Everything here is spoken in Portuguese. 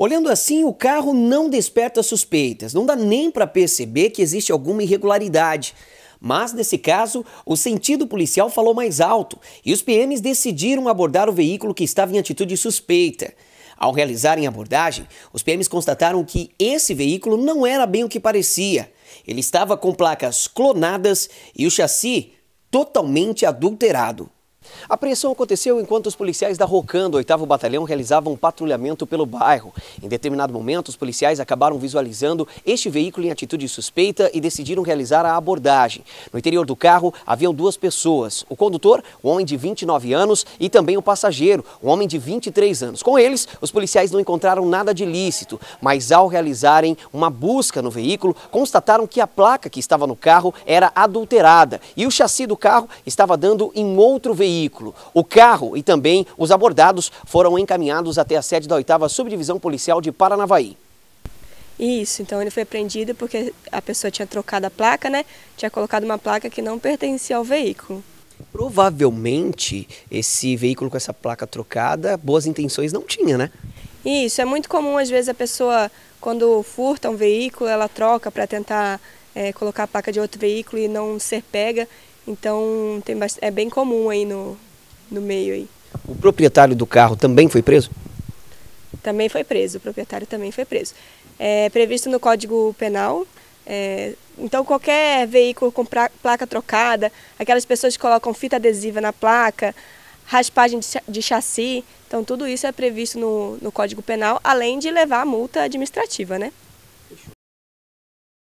Olhando assim, o carro não desperta suspeitas, não dá nem para perceber que existe alguma irregularidade. Mas nesse caso, o sentido policial falou mais alto e os PMs decidiram abordar o veículo que estava em atitude suspeita. Ao realizarem a abordagem, os PMs constataram que esse veículo não era bem o que parecia. Ele estava com placas clonadas e o chassi totalmente adulterado. A apreensão aconteceu enquanto os policiais da Rocan, do 8 Batalhão, realizavam um patrulhamento pelo bairro. Em determinado momento, os policiais acabaram visualizando este veículo em atitude suspeita e decidiram realizar a abordagem. No interior do carro, haviam duas pessoas. O condutor, um homem de 29 anos, e também o passageiro, um homem de 23 anos. Com eles, os policiais não encontraram nada de lícito, mas ao realizarem uma busca no veículo, constataram que a placa que estava no carro era adulterada e o chassi do carro estava dando em outro veículo veículo, o carro e também os abordados foram encaminhados até a sede da 8 Subdivisão Policial de Paranavaí. Isso, então ele foi apreendido porque a pessoa tinha trocado a placa, né? Tinha colocado uma placa que não pertencia ao veículo. Provavelmente esse veículo com essa placa trocada, boas intenções não tinha, né? Isso, é muito comum às vezes a pessoa, quando furta um veículo, ela troca para tentar é, colocar a placa de outro veículo e não ser pega. Então tem, é bem comum aí no, no meio aí. O proprietário do carro também foi preso? Também foi preso, o proprietário também foi preso. É previsto no Código Penal. É, então, qualquer veículo com placa trocada, aquelas pessoas que colocam fita adesiva na placa, raspagem de, de chassi, então tudo isso é previsto no, no Código Penal, além de levar a multa administrativa, né?